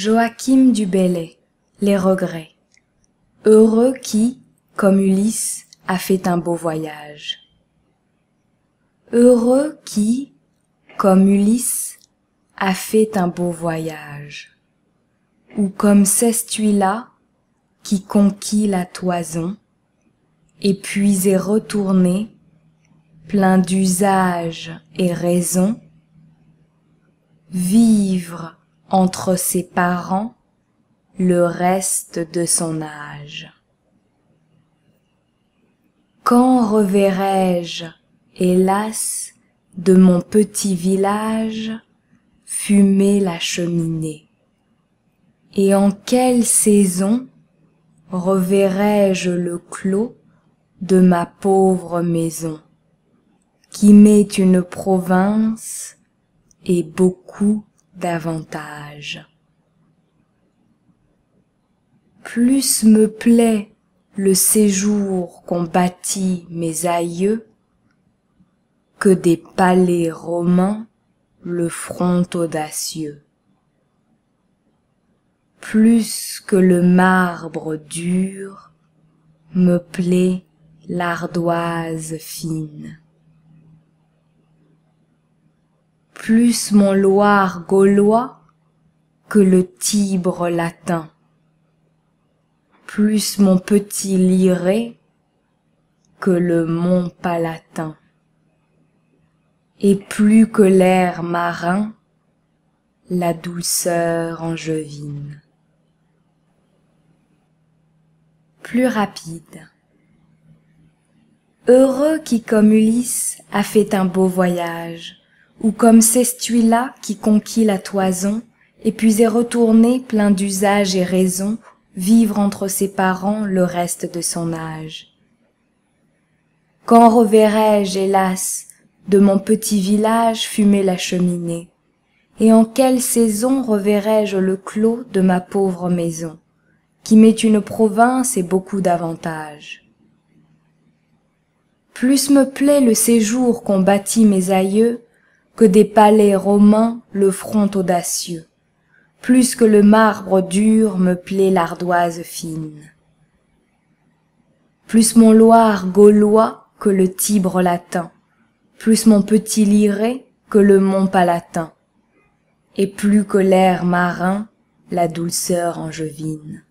Joachim du Bellay, Les regrets. Heureux qui, comme Ulysse, a fait un beau voyage. Heureux qui, comme Ulysse, a fait un beau voyage. Ou comme celui-là qui conquit la toison, Et puis est retourné, plein d'usage et raison, vivre entre ses parents le reste de son âge. Quand reverrai-je, hélas, de mon petit village, fumer la cheminée Et en quelle saison reverrai-je le clos de ma pauvre maison, qui m'est une province et beaucoup davantage. Plus me plaît le séjour qu'ont bâti mes aïeux que des palais romains le front audacieux. Plus que le marbre dur me plaît l'ardoise fine. plus mon Loir gaulois que le Tibre latin, plus mon petit Liré que le mont Palatin, et plus que l'air marin la douceur angevine. Plus rapide. Heureux qui, comme Ulysse, a fait un beau voyage, ou comme celui-là qui conquit la toison, et puis est retourné plein d'usage et raison, vivre entre ses parents le reste de son âge. Quand reverrai-je, hélas, de mon petit village fumer la cheminée Et en quelle saison reverrai-je le clos de ma pauvre maison, qui m'est une province et beaucoup d'avantages plus me plaît le séjour qu'ont bâti mes aïeux que des palais romains le front audacieux. Plus que le marbre dur me plaît l'ardoise fine. Plus mon Loir gaulois que le Tibre latin, plus mon petit Liré que le mont Palatin, et plus que l'air marin la douceur angevine.